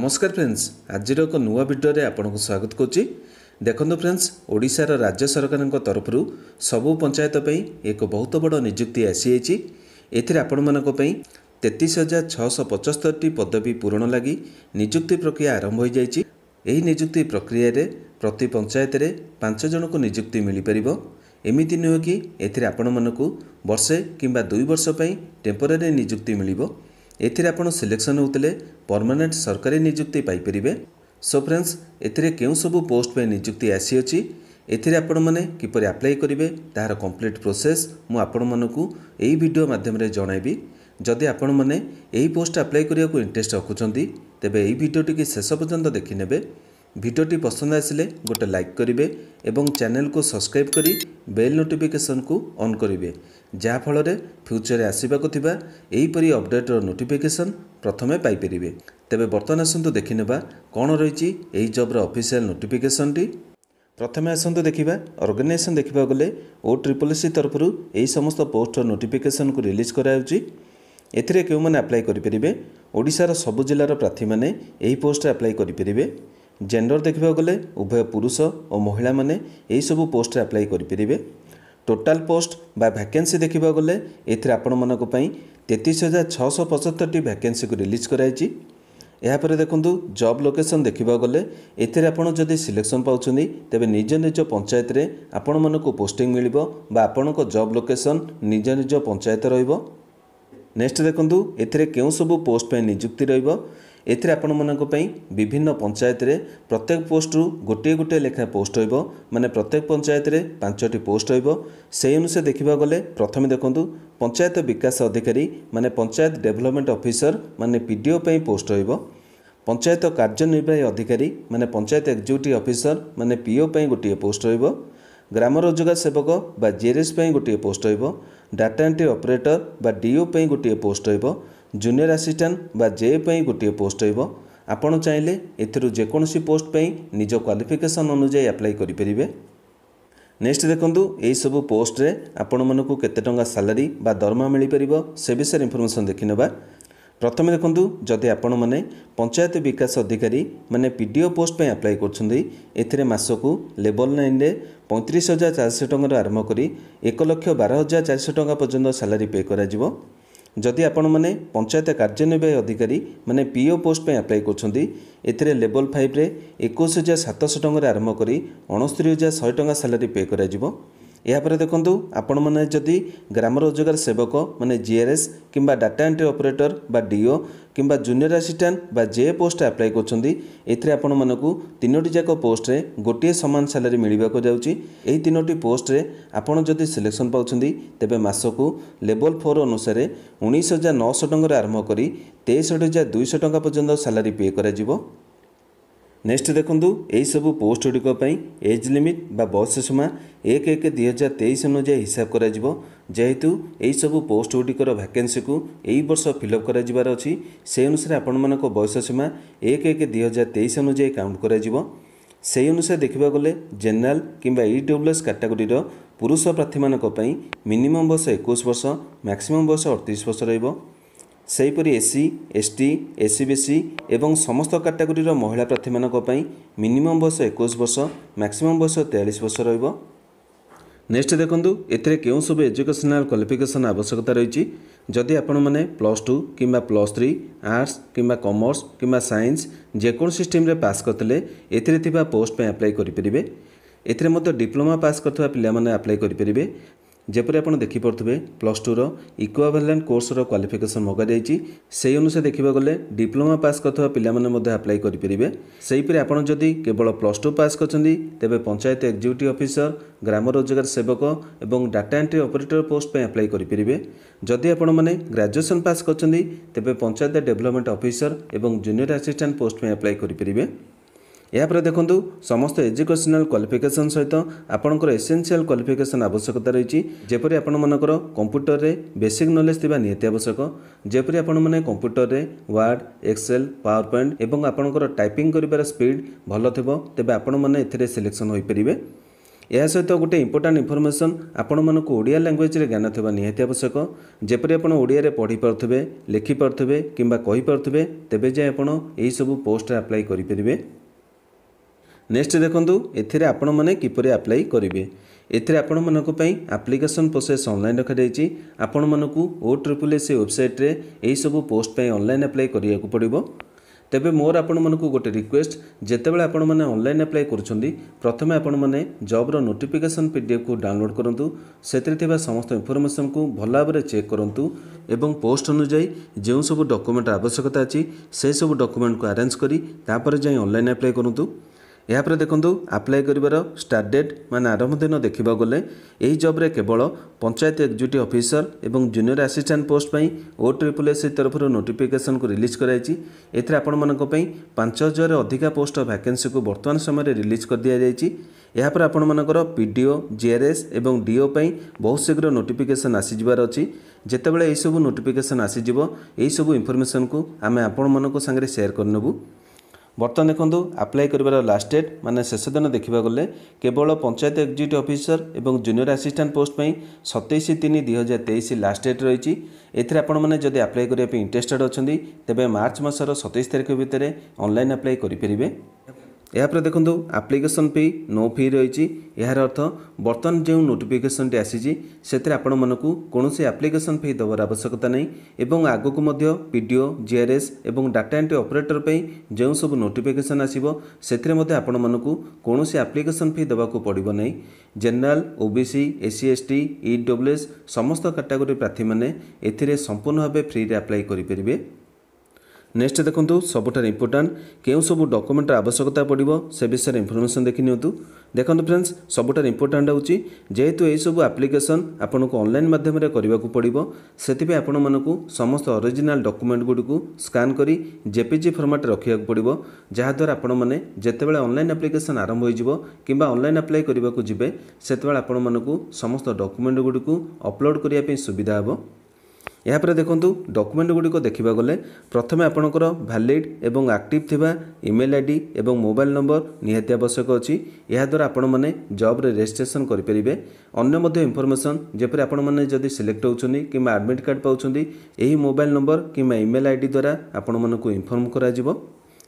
ନମସ୍କାର ଫ୍ରେଣ୍ଡସ୍ ଆଜିର ଏକ ନୂଆ ଭିଡ଼ିଓରେ ଆପଣଙ୍କୁ ସ୍ୱାଗତ କରୁଛି ଦେଖନ୍ତୁ ଫ୍ରେଣ୍ଡସ୍ ଓଡ଼ିଶାର ରାଜ୍ୟ ସରକାରଙ୍କ ତରଫରୁ ସବୁ ପଞ୍ଚାୟତ ପାଇଁ ଏକ ବହୁତ ବଡ଼ ନିଯୁକ୍ତି ଆସିଯାଇଛି ଏଥିରେ ଆପଣମାନଙ୍କ ପାଇଁ ତେତିଶ ହଜାର ଛଅଶହ ପଞ୍ଚସ୍ତରୀଟି ପଦବୀ ପୂରଣ ଲାଗି ନିଯୁକ୍ତି ପ୍ରକ୍ରିୟା ଆରମ୍ଭ ହୋଇଯାଇଛି ଏହି ନିଯୁକ୍ତି ପ୍ରକ୍ରିୟାରେ ପ୍ରତି ପଞ୍ଚାୟତରେ ପାଞ୍ଚ ଜଣଙ୍କୁ ନିଯୁକ୍ତି ମିଳିପାରିବ ଏମିତି ନୁହେଁ କି ଏଥିରେ ଆପଣମାନଙ୍କୁ ବର୍ଷେ କିମ୍ବା ଦୁଇ ବର୍ଷ ପାଇଁ ଟେମ୍ପୋରାରୀ ନିଯୁକ୍ତି ମିଳିବ ଏଥିରେ ଆପଣ ସିଲେକ୍ସନ୍ ହେଉଥିଲେ ପର୍ମାନେଣ୍ଟ ସରକାରୀ ନିଯୁକ୍ତି ପାଇପାରିବେ ସୋ ଫ୍ରେଣ୍ଡସ୍ ଏଥିରେ କେଉଁ ସବୁ ପୋଷ୍ଟ ପାଇଁ ନିଯୁକ୍ତି ଆସିଅଛି ଏଥିରେ ଆପଣମାନେ କିପରି ଆପ୍ଲାଏ କରିବେ ତାହାର କମ୍ପ୍ଲିଟ୍ ପ୍ରୋସେସ୍ ମୁଁ ଆପଣମାନଙ୍କୁ ଏହି ଭିଡ଼ିଓ ମାଧ୍ୟମରେ ଜଣାଇବି ଯଦି ଆପଣମାନେ ଏହି ପୋଷ୍ଟ ଆପ୍ଲାଏ କରିବାକୁ ଇଣ୍ଟରେଷ୍ଟ ରଖୁଛନ୍ତି ତେବେ ଏହି ଭିଡ଼ିଓଟିକୁ ଶେଷ ପର୍ଯ୍ୟନ୍ତ ଦେଖିନେବେ ଭିଡ଼ିଓଟି ପସନ୍ଦ ଆସିଲେ ଗୋଟେ ଲାଇକ୍ କରିବେ ଏବଂ ଚ୍ୟାନେଲକୁ ସବସ୍କ୍ରାଇବ୍ କରି ବେଲ୍ ନୋଟିଫିକେସନ୍କୁ ଅନ୍ କରିବେ ଯାହାଫଳରେ ଫ୍ୟୁଚର୍ରେ ଆସିବାକୁ ଥିବା ଏହିପରି ଅପଡ଼େଟ୍ର ନୋଟିଫିକେସନ୍ ପ୍ରଥମେ ପାଇପାରିବେ ତେବେ ବର୍ତ୍ତମାନ ଆସନ୍ତୁ ଦେଖିନେବା କ'ଣ ରହିଛି ଏହି ଜବ୍ର ଅଫିସିଆଲ୍ ନୋଟିଫିକେସନ୍ଟି ପ୍ରଥମେ ଆସନ୍ତୁ ଦେଖିବା ଅର୍ଗାନାଇଜେସନ୍ ଦେଖିବାକୁ ଗଲେ ଓ ଟ୍ରିପଲ୍ ସି ତରଫରୁ ଏହି ସମସ୍ତ ପୋଷ୍ଟର ନୋଟିଫିକେସନ୍କୁ ରିଲିଜ୍ କରାଯାଉଛି ଏଥିରେ କେଉଁମାନେ ଆପ୍ଲାଏ କରିପାରିବେ ଓଡ଼ିଶାର ସବୁ ଜିଲ୍ଲାର ପ୍ରାର୍ଥୀମାନେ ଏହି ପୋଷ୍ଟରେ ଆପ୍ଲାଏ କରିପାରିବେ ଜେଣ୍ଡର ଦେଖିବାକୁ ଗଲେ ଉଭୟ ପୁରୁଷ ଓ ମହିଳାମାନେ ଏହିସବୁ ପୋଷ୍ଟରେ ଆପ୍ଲାଏ କରିପାରିବେ ଟୋଟାଲ ପୋଷ୍ଟ ବା ଭ୍ୟାକେନ୍ସି ଦେଖିବାକୁ ଗଲେ ଏଥିରେ ଆପଣମାନଙ୍କ ପାଇଁ ତେତିଶ ହଜାର ଛଅଶହ ପଞ୍ଚସ୍ତରଟି ଭ୍ୟାକେନ୍ସିକୁ ରିଲିଜ୍ କରାଯାଇଛି ଏହାପରେ ଦେଖନ୍ତୁ ଜବ୍ ଲୋକେସନ୍ ଦେଖିବାକୁ ଗଲେ ଏଥିରେ ଆପଣ ଯଦି ସିଲେକ୍ସନ୍ ପାଉଛନ୍ତି ତେବେ ନିଜ ନିଜ ପଞ୍ଚାୟତରେ ଆପଣମାନଙ୍କୁ ପୋଷ୍ଟିଂ ମିଳିବ ବା ଆପଣଙ୍କ ଜବ୍ ଲୋକେସନ୍ ନିଜ ନିଜ ପଞ୍ଚାୟତ ରହିବ ନେକ୍ସଟ ଦେଖନ୍ତୁ ଏଥିରେ କେଉଁ ସବୁ ପୋଷ୍ଟ ପାଇଁ ନିଯୁକ୍ତି ରହିବ ଏଥିରେ ଆପଣମାନଙ୍କ ପାଇଁ ବିଭିନ୍ନ ପଞ୍ଚାୟତରେ ପ୍ରତ୍ୟେକ ପୋଷ୍ଟରୁ ଗୋଟିଏ ଗୋଟିଏ ଲେଖାଏଁ ପୋଷ୍ଟ ରହିବ ମାନେ ପ୍ରତ୍ୟେକ ପଞ୍ଚାୟତରେ ପାଞ୍ଚଟି ପୋଷ୍ଟ ରହିବ ସେହି ଅନୁସାରେ ଦେଖିବାକୁ ଗଲେ ପ୍ରଥମେ ଦେଖନ୍ତୁ ପଞ୍ଚାୟତ ବିକାଶ ଅଧିକାରୀ ମାନେ ପଞ୍ଚାୟତ ଡେଭଲପମେଣ୍ଟ ଅଫିସର ମାନେ ପିଡ଼ିଓ ପାଇଁ ପୋଷ୍ଟ ରହିବ ପଞ୍ଚାୟତ କାର୍ଯ୍ୟନିର୍ବାହୀ ଅଧିକାରୀ ମାନେ ପଞ୍ଚାୟତ ଏକ୍ଜିକ୍ୟୁଟିଭ୍ ଅଫିସର ମାନେ ପିଓ ପାଇଁ ଗୋଟିଏ ପୋଷ୍ଟ ରହିବ ଗ୍ରାମ ରୋଜଗାର ସେବକ ବା ଜିଆର୍ଏସ୍ ପାଇଁ ଗୋଟିଏ ପୋଷ୍ଟ ରହିବ ଡାଟା ଏଣ୍ଟ୍ରି ଅପରେଟର ବା ଡିଓ ପାଇଁ ଗୋଟିଏ ପୋଷ୍ଟ ରହିବ ଜୁନିୟର ଆସିଷ୍ଟାଣ୍ଟ ବା ଜେ ପାଇଁ ଗୋଟିଏ ପୋଷ୍ଟ ରହିବ ଆପଣ ଚାହିଁଲେ ଏଥିରୁ ଯେକୌଣସି ପୋଷ୍ଟ ପାଇଁ ନିଜ କ୍ୱାଲିଫିକେସନ ଅନୁଯାୟୀ ଆପ୍ଲାଏ କରିପାରିବେ ନେକ୍ସଟ ଦେଖନ୍ତୁ ଏହିସବୁ ପୋଷ୍ଟରେ ଆପଣମାନଙ୍କୁ କେତେ ଟଙ୍କା ସାଲାରି ବା ଦରମା ମିଳିପାରିବ ସେ ବିଷୟରେ ଇନ୍ଫର୍ମେସନ୍ ଦେଖିନେବା ପ୍ରଥମେ ଦେଖନ୍ତୁ ଯଦି ଆପଣମାନେ ପଞ୍ଚାୟତ ବିକାଶ ଅଧିକାରୀ ମାନେ ପିଡ଼ିଓ ପୋଷ୍ଟ ପାଇଁ ଆପ୍ଲାଏ କରୁଛନ୍ତି ଏଥିରେ ମାସକୁ ଲେବଲ୍ ନାଇନ୍ରେ ପଇଁତିରିଶ ହଜାର ଚାରିଶହ ଟଙ୍କାରୁ ଆରମ୍ଭ କରି ଏକ ଲକ୍ଷ ବାର ହଜାର ଚାରିଶହ ଟଙ୍କା ପର୍ଯ୍ୟନ୍ତ ସାଲାରି ପେ କରାଯିବ ଯଦି ଆପଣମାନେ ପଞ୍ଚାୟତ କାର୍ଯ୍ୟନିର୍ବାହୀ ଅଧିକାରୀ ମାନେ ପିଓ ପୋଷ୍ଟ ପାଇଁ ଆପ୍ଲାଏ କରୁଛନ୍ତି ଏଥିରେ ଲେବଲ୍ ଫାଇଭ୍ରେ ଏକୋଇଶ ହଜାର ସାତଶହ ଟଙ୍କାରେ ଆରମ୍ଭ କରି ଅଣସ୍ତରୀ ହଜାର ଶହେ ଟଙ୍କା ସାଲାରୀ ପେ କରାଯିବ ଏହାପରେ ଦେଖନ୍ତୁ ଆପଣମାନେ ଯଦି ଗ୍ରାମ ରୋଜଗାର ସେବକ ମାନେ ଜିଆର୍ଏସ୍ କିମ୍ବା ଡାଟା ଏଣ୍ଟ୍ରି ଅପରେଟର ବା ଡିଓ କିମ୍ବା ଜୁନିୟର ଆସିଷ୍ଟାଣ୍ଟ ବା ଯେ ପୋଷ୍ଟ ଆପ୍ଲାଏ କରୁଛନ୍ତି ଏଥିରେ ଆପଣମାନଙ୍କୁ ତିନୋଟି ଯାକ ପୋଷ୍ଟରେ ଗୋଟିଏ ସମାନ ସାଲାରୀ ମିଳିବାକୁ ଯାଉଛି ଏହି ତିନୋଟି ପୋଷ୍ଟରେ ଆପଣ ଯଦି ସିଲେକ୍ସନ୍ ପାଉଛନ୍ତି ତେବେ ମାସକୁ ଲେବଲ୍ ଫୋର୍ ଅନୁସାରେ ଉଣେଇଶ ହଜାର ନଅଶହ ଟଙ୍କାରୁ ଆରମ୍ଭ କରି ତେଇଶଠି ହଜାର ଦୁଇଶହ ଟଙ୍କା ପର୍ଯ୍ୟନ୍ତ ସାଲାରୀ ପେ କରାଯିବ ନେକ୍ସଟ ଦେଖନ୍ତୁ ଏହିସବୁ ପୋଷ୍ଟଗୁଡ଼ିକ ପାଇଁ ଏଜ୍ ଲିମିଟ୍ ବା ବୟସ ସୀମା ଏକ ଏକ ଦୁଇ ହଜାର ତେଇଶ ଅନୁଯାୟୀ ହିସାବ କରାଯିବ ଯେହେତୁ ଏହିସବୁ ପୋଷ୍ଟଗୁଡ଼ିକର ଭ୍ୟାକେନ୍ସିକୁ ଏହି ବର୍ଷ ଫିଲଅପ୍ କରାଯିବାର ଅଛି ସେହି ଅନୁସାରେ ଆପଣମାନଙ୍କ ବୟସ ସୀମା ଏକ ଏକ ଦୁଇ ହଜାର ତେଇଶ ଅନୁଯାୟୀ କାଉଣ୍ଟ କରାଯିବ ସେହି ଅନୁସାରେ ଦେଖିବାକୁ ଗଲେ ଜେନେରାଲ କିମ୍ବା ଇ ଡବ୍ଲ୍ୟୁଏସ୍ କାଟାଗୋରୀର ପୁରୁଷ ପ୍ରାର୍ଥୀମାନଙ୍କ ପାଇଁ ମିନିମମ୍ ବୟସ ଏକୋଇଶ ବର୍ଷ ମ୍ୟାକ୍ସିମମ୍ ବୟସ ଅଠତିରିଶ ବର୍ଷ ରହିବ ସେହିପରି ଏସ୍ସି ଏସ୍ଟି ଏସ୍ସିବିସି ଏବଂ ସମସ୍ତ କାଟାଗୋରୀର ମହିଳା ପ୍ରାର୍ଥୀମାନଙ୍କ ପାଇଁ ମିନିମମ୍ ବୟସ ଏକୋଇଶ ବର୍ଷ ମ୍ୟାକ୍ସିମମ୍ ବୟସ ତେୟାଳିଶ ବର୍ଷ ରହିବ ନେକ୍ସଟ ଦେଖନ୍ତୁ ଏଥିରେ କେଉଁ ସବୁ ଏଜୁକେସନାଲ କ୍ୱାଲିଫିକେସନ୍ ଆବଶ୍ୟକତା ରହିଛି ଯଦି ଆପଣମାନେ ପ୍ଲସ୍ ଟୁ କିମ୍ବା ପ୍ଲସ୍ ଥ୍ରୀ ଆର୍ଟ୍ସ କିମ୍ବା କମର୍ସ କିମ୍ବା ସାଇନ୍ସ ଯେକୌଣସି ଷ୍ଟ୍ରିମ୍ରେ ପାସ୍ କରିଥିଲେ ଏଥିରେ ଥିବା ପୋଷ୍ଟ ପାଇଁ ଆପ୍ଲାଏ କରିପାରିବେ ଏଥିରେ ମଧ୍ୟ ଡିପ୍ଲୋମା ପାସ୍ କରିଥିବା ପିଲାମାନେ ଆପ୍ଲାଏ କରିପାରିବେ ଯେପରି ଆପଣ ଦେଖିପାରୁଥିବେ ପ୍ଲସ୍ ଟୁର ଇକ୍ୱାଭାଲାଣ୍ଟ କୋର୍ସର କ୍ୱାଲିଫିକେସନ୍ ମଗାଯାଇଛି ସେହି ଅନୁସାରେ ଦେଖିବାକୁ ଗଲେ ଡିପ୍ଲୋମା ପାସ୍ କରିଥିବା ପିଲାମାନେ ମଧ୍ୟ ଆପ୍ଲାଏ କରିପାରିବେ ସେହିପରି ଆପଣ ଯଦି କେବଳ ପ୍ଲସ୍ ଟୁ ପାସ୍ କରିଛନ୍ତି ତେବେ ପଞ୍ଚାୟତ ଏକ୍ଜିକ୍ୟୁଟିଭ୍ ଅଫିସର ଗ୍ରାମ ରୋଜଗାର ସେବକ ଏବଂ ଡାଟା ଏଣ୍ଟ୍ରି ଅପରେଟର ପୋଷ୍ଟ ପାଇଁ ଆପ୍ଲାଏ କରିପାରିବେ ଯଦି ଆପଣମାନେ ଗ୍ରାଜୁଏସନ୍ ପାସ୍ କରିଛନ୍ତି ତେବେ ପଞ୍ଚାୟତ ଡେଭଲପମେଣ୍ଟ ଅଫିସର ଏବଂ ଜୁନିୟର ଆସିଷ୍ଟାଣ୍ଟ ପୋଷ୍ଟ ପାଇଁ ଆପ୍ଲାଏ କରିପାରିବେ ଏହାପରେ ଦେଖନ୍ତୁ ସମସ୍ତ ଏଜୁକେସନାଲ କ୍ୱାଲିଫିକେସନ୍ ସହିତ ଆପଣଙ୍କର ଏସେନ୍ସିଆଲ କ୍ୱାଲିଫିକେସନ୍ ଆବଶ୍ୟକତା ରହିଛି ଯେପରି ଆପଣମାନଙ୍କର କମ୍ପ୍ୟୁଟରରେ ବେସିକ୍ ନଲେଜ୍ ଥିବା ନିହାତି ଆବଶ୍ୟକ ଯେପରି ଆପଣମାନେ କମ୍ପ୍ୟୁଟରରେ ୱାର୍ଡ଼ ଏକ୍ସେଲ ପାୱାର ପଏଣ୍ଟ ଏବଂ ଆପଣଙ୍କର ଟାଇପିଂ କରିବାର ସ୍ପିଡ୍ ଭଲ ଥିବ ତେବେ ଆପଣମାନେ ଏଥିରେ ସିଲେକ୍ସନ୍ ହୋଇପାରିବେ ଏହା ସହିତ ଗୋଟେ ଇମ୍ପୋର୍ଟାଣ୍ଟ ଇନଫର୍ମେସନ୍ ଆପଣମାନଙ୍କୁ ଓଡ଼ିଆ ଲାଙ୍ଗୁଏଜ୍ରେ ଜ୍ଞାନ ଥିବା ନିହାତି ଆବଶ୍ୟକ ଯେପରି ଆପଣ ଓଡ଼ିଆରେ ପଢ଼ିପାରୁଥିବେ ଲେଖିପାରୁଥିବେ କିମ୍ବା କହିପାରୁଥିବେ ତେବେ ଯାଇ ଆପଣ ଏହିସବୁ ପୋଷ୍ଟରେ ଆପ୍ଲାଏ କରିପାରିବେ ନେକ୍ସଟ ଦେଖନ୍ତୁ ଏଥିରେ ଆପଣମାନେ କିପରି ଆପ୍ଲାଏ କରିବେ ଏଥିରେ ଆପଣମାନଙ୍କ ପାଇଁ ଆପ୍ଲିକେସନ୍ ପ୍ରୋସେସ୍ ଅନଲାଇନ୍ ରଖାଯାଇଛି ଆପଣମାନଙ୍କୁ ଓ ଟ୍ରିପୁଲ ଏସ୍ ୱେବସାଇଟ୍ରେ ଏହିସବୁ ପୋଷ୍ଟ ପାଇଁ ଅନଲାଇନ୍ ଆପ୍ଲାଏ କରିବାକୁ ପଡ଼ିବ ତେବେ ମୋର ଆପଣମାନଙ୍କୁ ଗୋଟେ ରିକ୍ୱେଷ୍ଟ ଯେତେବେଳେ ଆପଣମାନେ ଅନଲାଇନ୍ ଆପ୍ଲାଏ କରୁଛନ୍ତି ପ୍ରଥମେ ଆପଣମାନେ ଜବ୍ର ନୋଟିଫିକେସନ୍ ପି ଡି ଏଫ୍କୁ ଡାଉନଲୋଡ଼୍ କରନ୍ତୁ ସେଥିରେ ଥିବା ସମସ୍ତ ଇନ୍ଫର୍ମେସନ୍କୁ ଭଲ ଭାବରେ ଚେକ୍ କରନ୍ତୁ ଏବଂ ପୋଷ୍ଟ ଅନୁଯାୟୀ ଯେଉଁ ସବୁ ଡକ୍ୟୁମେଣ୍ଟ ଆବଶ୍ୟକତା ଅଛି ସେସବୁ ଡକ୍ୟୁମେଣ୍ଟକୁ ଆରେଞ୍ଜ କରି ତାପରେ ଯାଇ ଅନଲାଇନ୍ ଆପ୍ଲାଏ କରନ୍ତୁ ଏହାପରେ ଦେଖନ୍ତୁ ଆପ୍ଲାଏ କରିବାର ଷ୍ଟାର୍ଟ ଡେଟ୍ ମାନେ ଆରମ୍ଭ ଦିନ ଦେଖିବାକୁ ଗଲେ ଏହି ଜବ୍ରେ କେବଳ ପଞ୍ଚାୟତ ଏକ୍ଜିକ୍ୟୁଟିଭ୍ ଅଫିସର ଏବଂ ଜୁନିୟର ଆସିଷ୍ଟାଣ୍ଟ ପୋଷ୍ଟ ପାଇଁ ଓ ଟ୍ରିପଲ୍ ଏସ୍ସି ତରଫରୁ ନୋଟିଫିକେସନ୍କୁ ରିଲିଜ୍ କରାଯାଇଛି ଏଥିରେ ଆପଣମାନଙ୍କ ପାଇଁ ପାଞ୍ଚ ହଜାର ଅଧିକା ପୋଷ୍ଟର ଭ୍ୟାକେନ୍ସିକୁ ବର୍ତ୍ତମାନ ସମୟରେ ରିଲିଜ୍ କରିଦିଆଯାଇଛି ଏହାପରେ ଆପଣମାନଙ୍କର ପିଡ଼ିଓ ଜିଆର୍ଏସ୍ ଏବଂ ଡିଓ ପାଇଁ ବହୁତ ଶୀଘ୍ର ନୋଟିଫିକେସନ୍ ଆସିଯିବାର ଅଛି ଯେତେବେଳେ ଏହିସବୁ ନୋଟିଫିକେସନ୍ ଆସିଯିବ ଏହିସବୁ ଇନଫର୍ମେସନ୍କୁ ଆମେ ଆପଣମାନଙ୍କ ସାଙ୍ଗରେ ସେୟାର କରିନେବୁ ବର୍ତ୍ତମାନ ଦେଖନ୍ତୁ ଆପ୍ଲାଏ କରିବାର ଲାଷ୍ଟ ଡେଟ୍ ମାନେ ଶେଷ ଦିନ ଦେଖିବାକୁ ଗଲେ କେବଳ ପଞ୍ଚାୟତ ଏକ୍ଜିକ୍ୟୁଟିଭ୍ ଅଫିସର ଏବଂ ଜୁନିୟର ଆସିଷ୍ଟାଣ୍ଟ ପୋଷ୍ଟ ପାଇଁ ସତେଇଶ ତିନି ଦୁଇହଜାର ତେଇଶ ଲାଷ୍ଟ ଡେଟ୍ ରହିଛି ଏଥିରେ ଆପଣମାନେ ଯଦି ଆପ୍ଲାଏ କରିବା ପାଇଁ ଇଣ୍ଟରେଷ୍ଟେଡ୍ ଅଛନ୍ତି ତେବେ ମାର୍ଚ୍ଚ ମାସର ସତେଇଶ ତାରିଖ ଭିତରେ ଅନଲାଇନ୍ ଆପ୍ଲାଏ କରିପାରିବେ ଏହାପରେ ଦେଖନ୍ତୁ ଆପ୍ଲିକେସନ୍ ଫି ନୋ ଫି ରହିଛି ଏହାର ଅର୍ଥ ବର୍ତ୍ତମାନ ଯେଉଁ ନୋଟିଫିକେସନ୍ଟି ଆସିଛି ସେଥିରେ ଆପଣମାନଙ୍କୁ କୌଣସି ଆପ୍ଲିକେସନ୍ ଫି ଦେବାର ଆବଶ୍ୟକତା ନାହିଁ ଏବଂ ଆଗକୁ ମଧ୍ୟ ପି ଡି ଓ ଜିଆର୍ଏସ୍ ଏବଂ ଡାଟା ଏଣ୍ଟ୍ରି ଅପରେଟର୍ ପାଇଁ ଯେଉଁ ସବୁ ନୋଟିଫିକେସନ୍ ଆସିବ ସେଥିରେ ମଧ୍ୟ ଆପଣମାନଙ୍କୁ କୌଣସି ଆପ୍ଲିକେସନ୍ ଫି ଦେବାକୁ ପଡ଼ିବ ନାହିଁ general T E ST S ସମସ୍ତ କାଟାଗୋରି ପ୍ରାର୍ଥୀମାନେ ଏଥିରେ ସମ୍ପୂର୍ଣ୍ଣ ଭାବେ ଫ୍ରିରେ ଆପ୍ଲାଏ କରିପାରିବେ ନେକ୍ସଟ ଦେଖନ୍ତୁ ସବୁଠାରୁ ଇମ୍ପୋର୍ଟାଣ୍ଟ କେଉଁ ସବୁ ଡକୁମେଣ୍ଟର ଆବଶ୍ୟକତା ପଡ଼ିବ ସେ ବିଷୟରେ ଇନ୍ଫର୍ମେସନ୍ ଦେଖିନିଅନ୍ତୁ ଦେଖନ୍ତୁ ଫ୍ରେଣ୍ଡସ୍ ସବୁଠାରୁ ଇମ୍ପୋର୍ଟାଣ୍ଟ ହେଉଛି ଯେହେତୁ ଏହିସବୁ ଆପ୍ଲିକେସନ୍ ଆପଣଙ୍କୁ ଅନଲାଇନ୍ ମାଧ୍ୟମରେ କରିବାକୁ ପଡ଼ିବ ସେଥିପାଇଁ ଆପଣମାନଙ୍କୁ ସମସ୍ତ ଅରିଜିନାଲ୍ ଡକୁମେଣ୍ଟ ଗୁଡ଼ିକୁ ସ୍କାନ୍ କରି ଜେପିଜି ଫର୍ମାଟ୍ ରଖିବାକୁ ପଡ଼ିବ ଯାହାଦ୍ୱାରା ଆପଣମାନେ ଯେତେବେଳେ ଅନଲାଇନ୍ ଆପ୍ଲିକେସନ୍ ଆରମ୍ଭ ହୋଇଯିବ କିମ୍ବା ଅନଲାଇନ୍ ଆପ୍ଲାଏ କରିବାକୁ ଯିବେ ସେତେବେଳେ ଆପଣମାନଙ୍କୁ ସମସ୍ତ ଡକୁମେଣ୍ଟ ଗୁଡ଼ିକୁ ଅପଲୋଡ଼ କରିବା ପାଇଁ ସୁବିଧା ହେବ ଏହାପରେ ଦେଖନ୍ତୁ ଡକ୍ୟୁମେଣ୍ଟ ଗୁଡ଼ିକ ଦେଖିବାକୁ ଗଲେ ପ୍ରଥମେ ଆପଣଙ୍କର ଭ୍ୟାଲିଡ଼ ଏବଂ ଆକ୍ଟିଭ୍ ଥିବା ଇମେଲ୍ ଆଇ ଡ଼ି ଏବଂ ମୋବାଇଲ୍ ନମ୍ବର ନିହାତି ଆବଶ୍ୟକ ଅଛି ଏହାଦ୍ୱାରା ଆପଣମାନେ ଜବ୍ରେ ରେଜିଷ୍ଟ୍ରେସନ୍ କରିପାରିବେ ଅନ୍ୟ ମଧ୍ୟ ଇନଫର୍ମେସନ୍ ଯେପରି ଆପଣମାନେ ଯଦି ସିଲେକ୍ଟ ହେଉଛନ୍ତି କିମ୍ବା ଆଡ଼ମିଟ୍ କାର୍ଡ଼ ପାଉଛନ୍ତି ଏହି ମୋବାଇଲ୍ ନମ୍ବର କିମ୍ବା ଇମେଲ୍ ଆଇ ଡ଼ି ଦ୍ୱାରା ଆପଣମାନଙ୍କୁ ଇନଫର୍ମ କରାଯିବ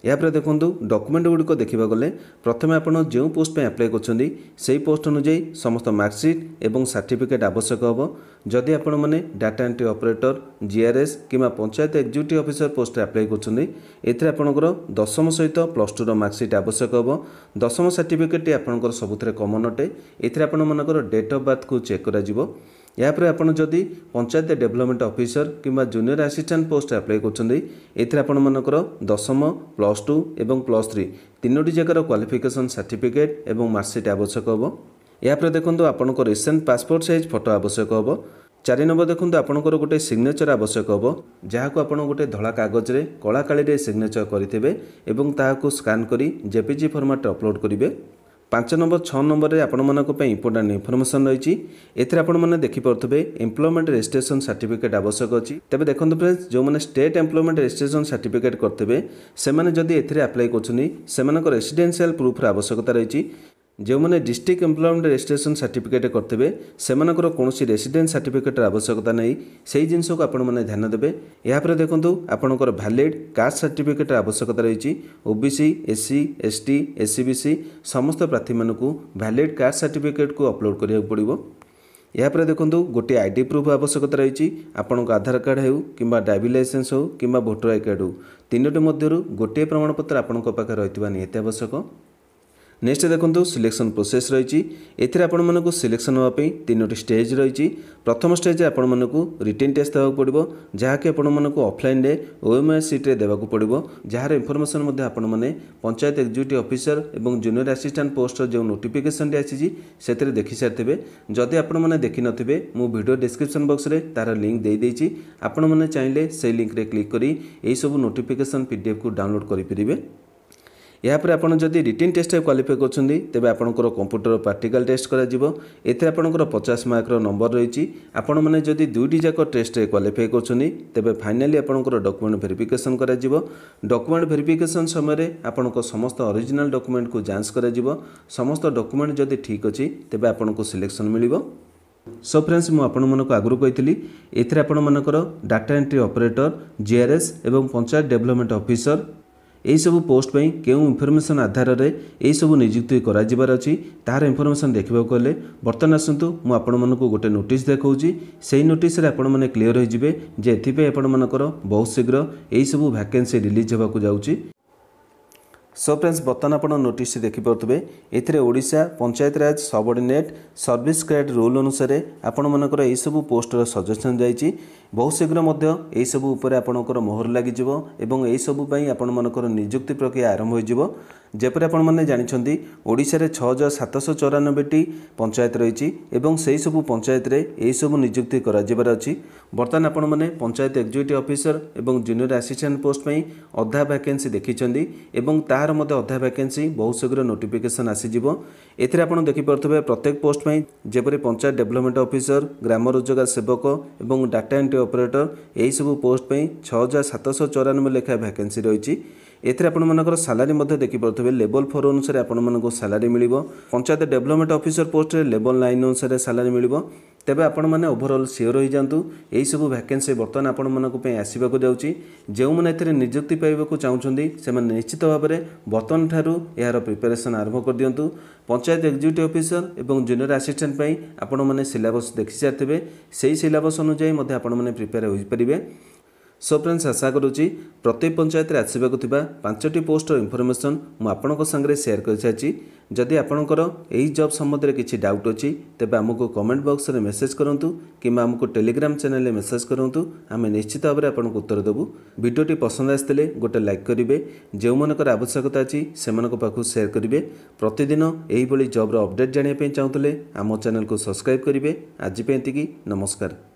ଏହାପରେ ଦେଖନ୍ତୁ ଡକୁମେଣ୍ଟ ଗୁଡ଼ିକ ଦେଖିବାକୁ ଗଲେ ପ୍ରଥମେ ଆପଣ ଯେଉଁ ପୋଷ୍ଟ ପାଇଁ ଆପ୍ଲାଏ କରୁଛନ୍ତି ସେହି ପୋଷ୍ଟ ଅନୁଯାୟୀ ସମସ୍ତ ମାର୍କସିଟ୍ ଏବଂ ସାର୍ଟିଫିକେଟ୍ ଆବଶ୍ୟକ ହେବ ଯଦି ଆପଣମାନେ ଡାଟା ଏଣ୍ଟ୍ରି ଅପରେଟର ଜିଆର୍ଏସ୍ କିମ୍ବା ପଞ୍ଚାୟତ ଏକ୍ଜିକ୍ୟୁଟିଭ୍ ଅଫିସର ପୋଷ୍ଟରେ ଆପ୍ଲାଏ କରୁଛନ୍ତି ଏଥିରେ ଆପଣଙ୍କର ଦଶମ ସହିତ ପ୍ଲସ୍ ଟୁର ମାର୍କସିଟ୍ ଆବଶ୍ୟକ ହେବ ଦଶମ ସାର୍ଟିଫିକେଟ୍ଟି ଆପଣଙ୍କର ସବୁଥିରେ କମନ୍ ଅଟେ ଏଥିରେ ଆପଣମାନଙ୍କର ଡେଟ୍ ଅଫ୍ ବାର୍ଥକୁ ଚେକ୍ କରାଯିବ ଏହାପରେ ଆପଣ ଯଦି ପଞ୍ଚାୟତ ଡେଭଲପମେଣ୍ଟ ଅଫିସର କିମ୍ବା ଜୁନିୟର ଆସିଷ୍ଟାଣ୍ଟ ପୋଷ୍ଟ ଆପ୍ଲାଏ କରୁଛନ୍ତି ଏଥିରେ ଆପଣମାନଙ୍କର ଦଶମ ପ୍ଲସ୍ ଟୁ ଏବଂ ପ୍ଲସ୍ ଥ୍ରୀ ତିନୋଟି ଜାଗାର କ୍ୱାଲିଫିକେସନ୍ ସାର୍ଟିଫିକେଟ୍ ଏବଂ ମାର୍କସିଟ୍ ଆବଶ୍ୟକ ହେବ ଏହାପରେ ଦେଖନ୍ତୁ ଆପଣଙ୍କ ରିସେଣ୍ଟ ପାସପୋର୍ଟ ସାଇଜ୍ ଫଟୋ ଆବଶ୍ୟକ ହେବ ଚାରି ନମ୍ବର ଦେଖନ୍ତୁ ଆପଣଙ୍କର ଗୋଟିଏ ସିଗ୍ନେଚର ଆବଶ୍ୟକ ହେବ ଯାହାକୁ ଆପଣ ଗୋଟିଏ ଧଳା କାଗଜରେ କଳାକାଳିରେ ସିଗ୍ନେଚର କରିଥିବେ ଏବଂ ତାହାକୁ ସ୍କାନ୍ କରି ଜେପିଜି ଫର୍ମାଟରେ ଅପଲୋଡ଼ କରିବେ ପାଞ୍ଚ ନମ୍ବର ଛଅ ନମ୍ବରରେ ଆପଣମାନଙ୍କ ପାଇଁ ଇମ୍ପୋର୍ଟାଣ୍ଟ ଇନଫର୍ମେସନ୍ ରହିଛି ଏଥିରେ ଆପଣମାନେ ଦେଖିପାରୁଥିବେ ଏମ୍ପ୍ଲୟମେଣ୍ଟ ରେଜିଷ୍ଟ୍ରେସନ୍ ସାର୍ଟିଫିକେଟ୍ ଆବଶ୍ୟକ ଅଛି ତେବେ ଦେଖନ୍ତୁ ଫ୍ରେଣ୍ଡସ୍ ଯେଉଁମାନେ ଷ୍ଟେଟ୍ ଏମ୍ପ୍ଲୟମେଣ୍ଟ ରେଜିଷ୍ଟ୍ରେସନ୍ ସାର୍ଟିଫିକେଟ୍ କରିଥିବେ ସେମାନେ ଯଦି ଏଥିରେ ଆପ୍ଲାଏ କରୁଛନ୍ତି ସେମାନଙ୍କ ରେସିଡେନ୍ସିଆଲ୍ ପ୍ରୁଫ୍ର ଆବଶ୍ୟକତା ରହିଛି ଯେଉଁମାନେ ଡିଷ୍ଟ୍ରିକ୍ଟ ଏମ୍ପ୍ଲୟମେଣ୍ଟ ରେଜିଷ୍ଟ୍ରେସନ ସାର୍ଟିଫିକେଟ୍ କରିଥିବେ ସେମାନଙ୍କର କୌଣସି ରେସିଡେନ୍ସ ସାର୍ଟିଫିକେଟ୍ର ଆବଶ୍ୟକତା ନାହିଁ ସେହି ଜିନିଷକୁ ଆପଣମାନେ ଧ୍ୟାନ ଦେବେ ଏହାପରେ ଦେଖନ୍ତୁ ଆପଣଙ୍କର ଭ୍ୟାଲିଡ୍ କାଷ୍ଟ ସାର୍ଟିଫିକେଟ୍ର ଆବଶ୍ୟକତା ରହିଛି ଓବିସି ଏସ୍ସି ଏସ୍ଟି ଏସ୍ସିବିସି ସମସ୍ତ ପ୍ରାର୍ଥୀମାନଙ୍କୁ ଭ୍ୟାଲିଡ୍ କାଷ୍ଟ ସାର୍ଟିଫିକେଟ୍କୁ ଅପଲୋଡ଼ କରିବାକୁ ପଡ଼ିବ ଏହାପରେ ଦେଖନ୍ତୁ ଗୋଟିଏ ଆଇ ଡି ପ୍ରୁଫ୍ ଆବଶ୍ୟକତା ରହିଛି ଆପଣଙ୍କ ଆଧାର କାର୍ଡ଼ ହେଉ କିମ୍ବା ଡ୍ରାଇଭିଂ ଲାଇସେନ୍ସ ହେଉ କିମ୍ବା ଭୋଟର ଆଇ କାର୍ଡ଼ ହେଉ ତିନୋଟି ମଧ୍ୟରୁ ଗୋଟିଏ ପ୍ରମାଣପତ୍ର ଆପଣଙ୍କ ପାଖରେ ରହିଥିବା ନିହାତି ଆବଶ୍ୟକ ନେକ୍ସଟ ଦେଖନ୍ତୁ ସିଲେକ୍ସନ୍ ପ୍ରୋସେସ୍ ରହିଛି ଏଥିରେ ଆପଣମାନଙ୍କୁ ସିଲେକ୍ସନ୍ ହେବା ପାଇଁ ତିନୋଟି ଷ୍ଟେଜ୍ ରହିଛି ପ୍ରଥମ ଷ୍ଟେଜ୍ରେ ଆପଣମାନଙ୍କୁ ରିଟେନ୍ ଟେଷ୍ଟ ଦେବାକୁ ପଡ଼ିବ ଯାହାକି ଆପଣମାନଙ୍କୁ ଅଫଲାଇନ୍ରେ ଓଏମ୍ଏସ୍ ସିଟ୍ରେ ଦେବାକୁ ପଡ଼ିବ ଯାହାର ଇନଫର୍ମେସନ୍ ମଧ୍ୟ ଆପଣମାନେ ପଞ୍ଚାୟତ ଏକ୍ଜିକ୍ୟୁଟିଭ୍ ଅଫିସର ଏବଂ ଜୁନିୟର ଆସିଷ୍ଟାଣ୍ଟ ପୋଷ୍ଟର ଯେଉଁ ନୋଟିଫିକେସନ୍ଟି ଆସିଛି ସେଥିରେ ଦେଖିସାରିଥିବେ ଯଦି ଆପଣମାନେ ଦେଖିନଥିବେ ମୁଁ ଭିଡ଼ିଓ ଡିସ୍କ୍ରିପ୍ସନ୍ ବକ୍ସରେ ତାର ଲିଙ୍କ୍ ଦେଇଦେଇଛି ଆପଣମାନେ ଚାହିଁଲେ ସେହି ଲିଙ୍କ୍ରେ କ୍ଲିକ୍ କରି ଏହିସବୁ ନୋଟିଫିକେସନ୍ ପିଡ଼ିଏଫ୍କୁ ଡାଉନଲୋଡ଼୍ କରିପାରିବେ ଏହାପରେ ଆପଣ ଯଦି ରିଟିନ୍ ଟେଷ୍ଟରେ କ୍ୱାଲିଫାଏ କରୁଛନ୍ତି ତେବେ ଆପଣଙ୍କର କମ୍ପ୍ୟୁଟର ପ୍ରାକ୍ଟିକାଲ ଟେଷ୍ଟ କରାଯିବ ଏଥିରେ ଆପଣଙ୍କର ପଚାଶ ମାର୍କର ନମ୍ବର ରହିଛି ଆପଣମାନେ ଯଦି ଦୁଇଟି ଯାକ ଟେଷ୍ଟରେ କ୍ୱାଲିଫାଏ କରୁଛନ୍ତି ତେବେ ଫାଇନାଲି ଆପଣଙ୍କର ଡକୁମେଣ୍ଟ ଭେରିଫିକେସନ୍ କରାଯିବ ଡକୁମେଣ୍ଟ ଭେରିଫିକେସନ୍ ସମୟରେ ଆପଣଙ୍କ ସମସ୍ତ ଅରିଜିନାଲ ଡକୁମେଣ୍ଟକୁ ଯାଞ୍ଚ କରାଯିବ ସମସ୍ତ ଡକୁମେଣ୍ଟ ଯଦି ଠିକ୍ ଅଛି ତେବେ ଆପଣଙ୍କୁ ସିଲେକ୍ସନ୍ ମିଳିବ ସୋ ଫ୍ରେଣ୍ଡସ୍ ମୁଁ ଆପଣମାନଙ୍କୁ ଆଗରୁ କହିଥିଲି ଏଥିରେ ଆପଣମାନଙ୍କର ଡାଟା ଏଣ୍ଟ୍ରି ଅପରେଟର ଜିଆର୍ଏସ୍ ଏବଂ ପଞ୍ଚାୟତ ଡେଭଲପମେଣ୍ଟ ଅଫିସର ଏହିସବୁ ପୋଷ୍ଟ ପାଇଁ କେଉଁ ଇନଫର୍ମେସନ୍ ଆଧାରରେ ଏହିସବୁ ନିଯୁକ୍ତି କରାଯିବାର ଅଛି ତାହାର ଇନଫର୍ମେସନ୍ ଦେଖିବାକୁ ହେଲେ ବର୍ତ୍ତମାନ ଆସନ୍ତୁ ମୁଁ ଆପଣମାନଙ୍କୁ ଗୋଟେ ନୋଟିସ୍ ଦେଖାଉଛି ସେହି ନୋଟିସ୍ରେ ଆପଣମାନେ କ୍ଲିଅର୍ ହୋଇଯିବେ ଯେ ଏଥିପାଇଁ ଆପଣମାନଙ୍କର ବହୁତ ଶୀଘ୍ର ଏହିସବୁ ଭ୍ୟାକେନ୍ସି ରିଲିଜ୍ ହେବାକୁ ଯାଉଛି ସୋ ଫ୍ରେଣ୍ଡସ୍ ବର୍ତ୍ତମାନ ଆପଣ ନୋଟିସ୍ ଦେଖିପାରୁଥିବେ ଏଥିରେ Odisha Panchayat Raj subordinate service grade rule ଅନୁସାରେ ଆପଣମାନଙ୍କର ଏହିସବୁ ପୋଷ୍ଟର ସଜେସନ୍ ଯାଇଛି ବହୁତ ଶୀଘ୍ର ମଧ୍ୟ ଏହିସବୁ ଉପରେ ଆପଣଙ୍କର ମୋହର ଲାଗିଯିବ ଏବଂ ଏହିସବୁ ପାଇଁ ଆପଣମାନଙ୍କର ନିଯୁକ୍ତି ପ୍ରକ୍ରିୟା ଆରମ୍ଭ ହୋଇଯିବ ଯେପରି ଆପଣମାନେ ଜାଣିଛନ୍ତି ଓଡ଼ିଶାରେ ଛଅ ହଜାର ସାତଶହ ଚଉରାନବେଟି ପଞ୍ଚାୟତ ରହିଛି ଏବଂ ସେହିସବୁ ପଞ୍ଚାୟତରେ ଏହିସବୁ ନିଯୁକ୍ତି କରାଯିବାର ଅଛି ବର୍ତ୍ତମାନ ଆପଣମାନେ ପଞ୍ଚାୟତ ଏକ୍ଜିକ୍ୟୁଟିଭ୍ ଅଫିସର ଏବଂ ଜୁନିୟର ଆସିଷ୍ଟାଣ୍ଟ ପୋଷ୍ଟ ପାଇଁ ଅଧା ଭ୍ୟାକେନ୍ସି ଦେଖିଛନ୍ତି ଏବଂ ତାହାର ମଧ୍ୟ ଅଧା ଭ୍ୟାକେନ୍ସି ବହୁତ ଶୀଘ୍ର ନୋଟିଫିକେସନ୍ ଆସିଯିବ ଏଥିରେ ଆପଣ ଦେଖିପାରୁଥିବେ ପ୍ରତ୍ୟେକ ପୋଷ୍ଟ ପାଇଁ ଯେପରି ପଞ୍ଚାୟତ ଡେଭଲପମେଣ୍ଟ ଅଫିସର ଗ୍ରାମ ରୋଜଗାର ସେବକ ଏବଂ ଡାଟା ଏଣ୍ଟ୍ରି ଅପରେଟର ଏହିସବୁ ପୋଷ୍ଟ ପାଇଁ ଛଅ ହଜାର ସାତଶହ ଚଉରାନବେ ଲେଖାଏଁ ଭ୍ୟାକେନ୍ସି ରହିଛି ଏଥିରେ ଆପଣମାନଙ୍କର ସାଲାରୀ ମଧ୍ୟ ଦେଖିପାରୁଥିବେ ଲେବଲ୍ ଫୋର୍ ଅନୁସାରେ ଆପଣମାନଙ୍କୁ ସାଲାରୀ ମିଳିବ ପଞ୍ଚାୟତ ଡେଭଲପମେଣ୍ଟ ଅଫିସର ପୋଷ୍ଟରେ ଲେବଲ୍ ନାଇନ୍ ଅନୁସାରେ ସାଲାରୀ ମିଳିବ ତେବେ ଆପଣମାନେ ଓଭରଅଲ୍ ସିଓର ହୋଇଯାଆନ୍ତୁ ଏହିସବୁ ଭ୍ୟାକେନ୍ସି ବର୍ତ୍ତମାନ ଆପଣମାନଙ୍କ ପାଇଁ ଆସିବାକୁ ଯାଉଛି ଯେଉଁମାନେ ଏଥିରେ ନିଯୁକ୍ତି ପାଇବାକୁ ଚାହୁଁଛନ୍ତି ସେମାନେ ନିଶ୍ଚିତ ଭାବରେ ବର୍ତ୍ତମାନଠାରୁ ଏହାର ପ୍ରିପାରେସନ୍ ଆରମ୍ଭ କରିଦିଅନ୍ତୁ ପଞ୍ଚାୟତ ଏକ୍ଜିକ୍ୟୁଟିଭ୍ ଅଫିସର ଏବଂ ଜୁନିୟର ଆସିଷ୍ଟାଣ୍ଟ ପାଇଁ ଆପଣମାନେ ସିଲାବସ୍ ଦେଖିସାରିଥିବେ ସେହି ସିଲାବସ୍ ଅନୁଯାୟୀ ମଧ୍ୟ ଆପଣମାନେ ପ୍ରିପେୟାର ହୋଇପାରିବେ ସୋ ଫ୍ରେଣ୍ଡସ୍ ଆଶା କରୁଛି ପ୍ରତ୍ୟେକ ପଞ୍ଚାୟତରେ ଆସିବାକୁ ଥିବା ପାଞ୍ଚଟି ପୋଷ୍ଟର ଇନଫର୍ମେସନ୍ ମୁଁ ଆପଣଙ୍କ ସାଙ୍ଗରେ ସେୟାର କରିସାରିଛି ଯଦି ଆପଣଙ୍କର ଏହି ଜବ୍ ସମ୍ବନ୍ଧରେ କିଛି ଡାଉଟ୍ ଅଛି ତେବେ ଆମକୁ କମେଣ୍ଟ ବକ୍ସରେ ମେସେଜ କରନ୍ତୁ କିମ୍ବା ଆମକୁ ଟେଲିଗ୍ରାମ ଚ୍ୟାନେଲରେ ମେସେଜ କରନ୍ତୁ ଆମେ ନିଶ୍ଚିତ ଭାବରେ ଆପଣଙ୍କୁ ଉତ୍ତର ଦେବୁ ଭିଡ଼ିଓଟି ପସନ୍ଦ ଆସିଥିଲେ ଗୋଟେ ଲାଇକ୍ କରିବେ ଯେଉଁମାନଙ୍କର ଆବଶ୍ୟକତା ଅଛି ସେମାନଙ୍କ ପାଖକୁ ସେୟାର କରିବେ ପ୍ରତିଦିନ ଏହିଭଳି ଜବ୍ର ଅପଡ଼େଟ୍ ଜାଣିବା ପାଇଁ ଚାହୁଁଥିଲେ ଆମ ଚ୍ୟାନେଲକୁ ସବସ୍କ୍ରାଇବ୍ କରିବେ ଆଜି ପାଇଁ ଏତିକି ନମସ୍କାର